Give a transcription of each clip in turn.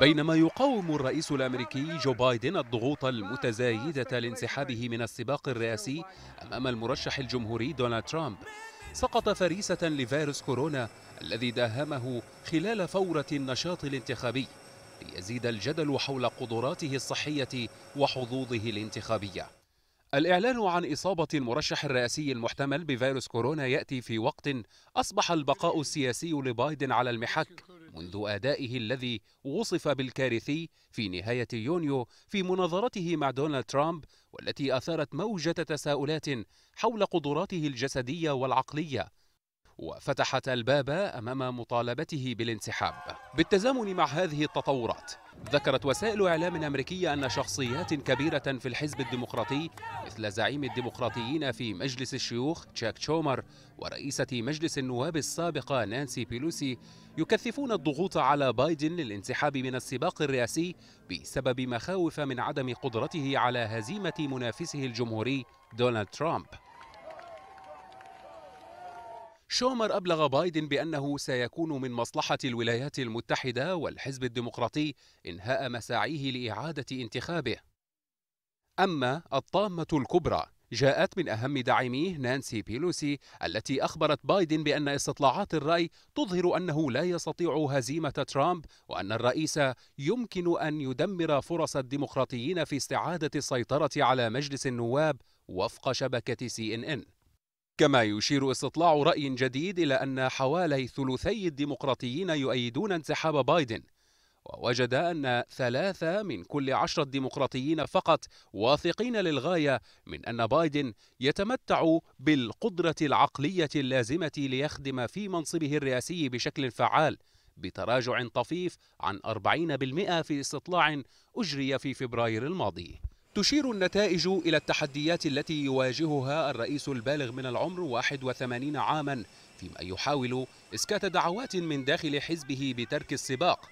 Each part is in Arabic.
بينما يقاوم الرئيس الامريكي جو بايدن الضغوط المتزايده لانسحابه من السباق الرئاسي امام المرشح الجمهوري دونالد ترامب سقط فريسه لفيروس كورونا الذي داهمه خلال فوره النشاط الانتخابي ليزيد الجدل حول قدراته الصحيه وحظوظه الانتخابيه الإعلان عن إصابة المرشح الرئاسي المحتمل بفيروس كورونا يأتي في وقت أصبح البقاء السياسي لبايدن على المحك منذ أدائه الذي وصف بالكارثي في نهاية يونيو في مناظرته مع دونالد ترامب والتي أثارت موجة تساؤلات حول قدراته الجسدية والعقلية وفتحت الباب أمام مطالبته بالانسحاب بالتزامن مع هذه التطورات ذكرت وسائل إعلام أمريكية أن شخصيات كبيرة في الحزب الديمقراطي مثل زعيم الديمقراطيين في مجلس الشيوخ تشاك شومر ورئيسة مجلس النواب السابقة نانسي بيلوسي يكثفون الضغوط على بايدن للانسحاب من السباق الرئاسي بسبب مخاوف من عدم قدرته على هزيمة منافسه الجمهوري دونالد ترامب شومر أبلغ بايدن بأنه سيكون من مصلحة الولايات المتحدة والحزب الديمقراطي إنهاء مساعيه لإعادة انتخابه. أما الطامة الكبرى جاءت من أهم داعميه نانسي بيلوسي التي أخبرت بايدن بأن استطلاعات الرأي تظهر أنه لا يستطيع هزيمة ترامب وأن الرئيس يمكن أن يدمر فرص الديمقراطيين في استعادة السيطرة على مجلس النواب وفق شبكة سي إن إن. كما يشير استطلاع رأي جديد إلى أن حوالي ثلثي الديمقراطيين يؤيدون انسحاب بايدن ووجد أن ثلاثة من كل عشرة ديمقراطيين فقط واثقين للغاية من أن بايدن يتمتع بالقدرة العقلية اللازمة ليخدم في منصبه الرئاسي بشكل فعال بتراجع طفيف عن 40% في استطلاع أجري في فبراير الماضي تشير النتائج إلى التحديات التي يواجهها الرئيس البالغ من العمر 81 عاما فيما يحاول إسكات دعوات من داخل حزبه بترك السباق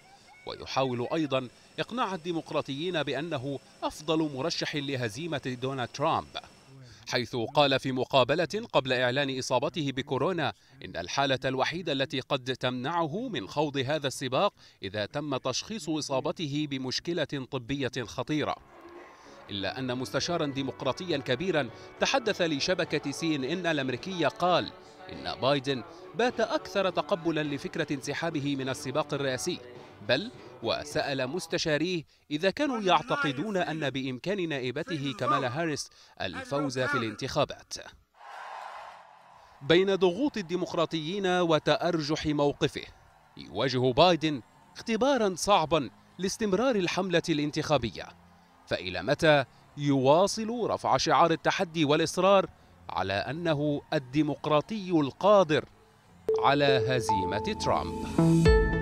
ويحاول أيضا إقناع الديمقراطيين بأنه أفضل مرشح لهزيمة دونالد ترامب حيث قال في مقابلة قبل إعلان إصابته بكورونا إن الحالة الوحيدة التي قد تمنعه من خوض هذا السباق إذا تم تشخيص إصابته بمشكلة طبية خطيرة إلا أن مستشارا ديمقراطيا كبيرا تحدث لشبكة سي إن الأمريكية قال إن بايدن بات أكثر تقبلا لفكرة انسحابه من السباق الرئاسي بل وسأل مستشاريه إذا كانوا يعتقدون أن بإمكان نائبته كمالا هاريس الفوز في الانتخابات بين ضغوط الديمقراطيين وتأرجح موقفه يواجه بايدن اختبارا صعبا لاستمرار الحملة الانتخابية فإلى متى يواصل رفع شعار التحدي والإصرار على أنه الديمقراطي القادر على هزيمة ترامب؟